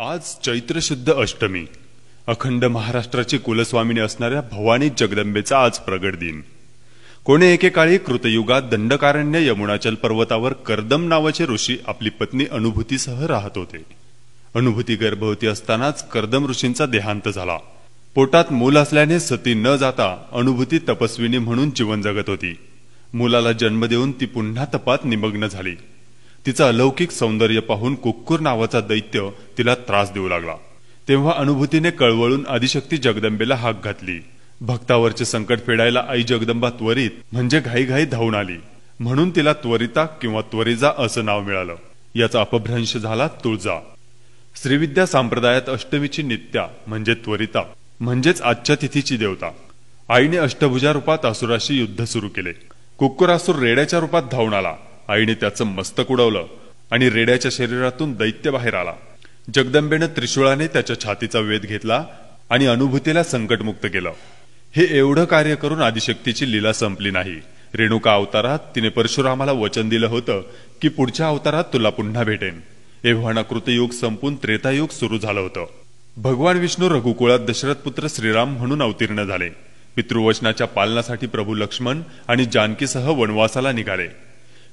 आज चैत्र शुद्ध अष्टमी अखंड महाराष्ट्राची कुलस्वामिनी असणाऱ्या भवानी जगदंबेचा आज प्रगट दिन कोणी एकेकाळी कृतयुगात दंडकारण्य यमुनाचल पर्वतावर कर्दम नावाचे ऋषी आपली पत्नी अनुभूतीसह राहत होते अनुभूती गर्भवती असतानाच कर्दम ऋषींचा देहांत झाला पोटात मूल असल्याने सती न जाता अनुभूती तपस्विनी म्हणून जीवन जगत होती मुलाला जन्म देऊन ती पुन्हा तपात निमग्न झाली तिचं अलौकिक सौंदर्य पाहून कुक्कुर नावाचा दैत्य तिला त्रास देऊ लागला तेव्हा अनुभूतीने कळवळून आदिशक्ती जगदंबेला हाक घातली भक्तावरचे संकट फेडायला आई जगदंबा त्वरित म्हणजे घाईघाई धावून आली म्हणून तिला त्वरिता किंवा त्वरिजा असं नाव मिळालं याचा अपभ्रंश झाला तुळजा श्रीविद्या संप्रदायात अष्टमीची नित्या म्हणजे त्वरिता म्हणजेच आजच्या तिथीची देवता आईने अष्टभुजा रूपात असुराशी युद्ध सुरू केले कुक्कुरासूर रेड्याच्या रूपात धावून आला आईने त्याचं मस्तक उडवलं आणि रेड्याच्या शरीरातून दैत्य बाहेर आला जगदंबेनं त्रिशूळाने त्याच्या छातीचा वेध घेतला आणि अनुभूतीला संकटमुक्त केलं हे एवढं कार्य करून आदिशक्तीची लीला संपली नाही रेणुका अवतारात तिने परशुरामाला वचन दिलं होतं की पुढच्या अवतारात तुला पुन्हा भेटेन एव्हाना कृतयुग संपून त्रेतायुग सुरू झालं होतं भगवान विष्णू रघुकुळात दशरथ पुत्र श्रीराम म्हणून अवतीर्ण झाले पितृवचनाच्या पालनासाठी प्रभू लक्ष्मण आणि जानकीसह वनवासाला निघाले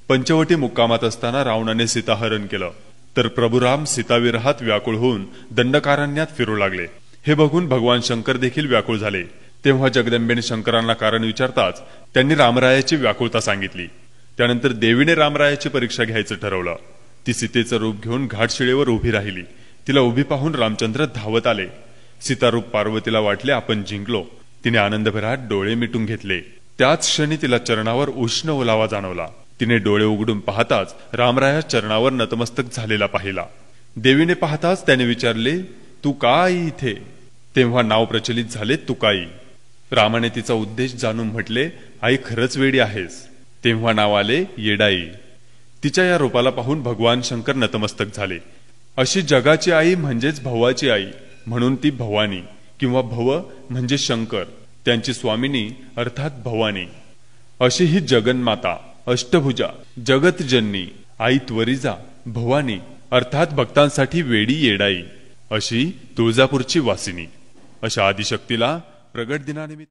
पंचवटी मुक्कामात असताना रावणाने सीताहरण केलं तर प्रभुराम सीताविरहात व्याकुळ होऊन दंडकारण्यात फिरू लागले हे बघून भगवान शंकर देखील व्याकुळ झाले तेव्हा जगदंबेने शंकरांना कारण विचारताच त्यांनी रामरायाची व्याकुळता सांगितली त्यानंतर देवीने रामरायाची परीक्षा घ्यायचं ठरवलं ती सीतेचं रूप घेऊन घाटशिळेवर उभी राहिली तिला उभी पाहून रामचंद्र धावत आले सीतारूप पार्वतीला वाटले आपण जिंकलो तिने आनंदभरात डोळे मिटून घेतले त्याच क्षणी तिला चरणावर उष्ण ओलावा जाणवला तिने डोळे उघडून पाहताच रामराया चरणावर नतमस्तक झालेला पाहिला देवीने पाहताच त्याने विचारले तू का इथे तेव्हा नाव प्रचलित झाले तुकाई रामाने तिचा उद्देश जाणून म्हटले आई खरंच वेडी आहेस तेव्हा नाव आले येडाई तिच्या या रूपाला पाहून भगवान शंकर नतमस्तक झाले अशी जगाची आई म्हणजेच भवाची आई म्हणून ती भवानी किंवा भव म्हणजे शंकर त्यांची स्वामिनी अर्थात भवानी अशी ही जगन्माता अष्टभुजा जगतजननी आई त्वरिजा भवानी अर्थात भक्तांसाठी वेडी येडाई अशी तुळजापूरची वासिनी अशा आदिशक्तीला प्रगट दिनानिमित्त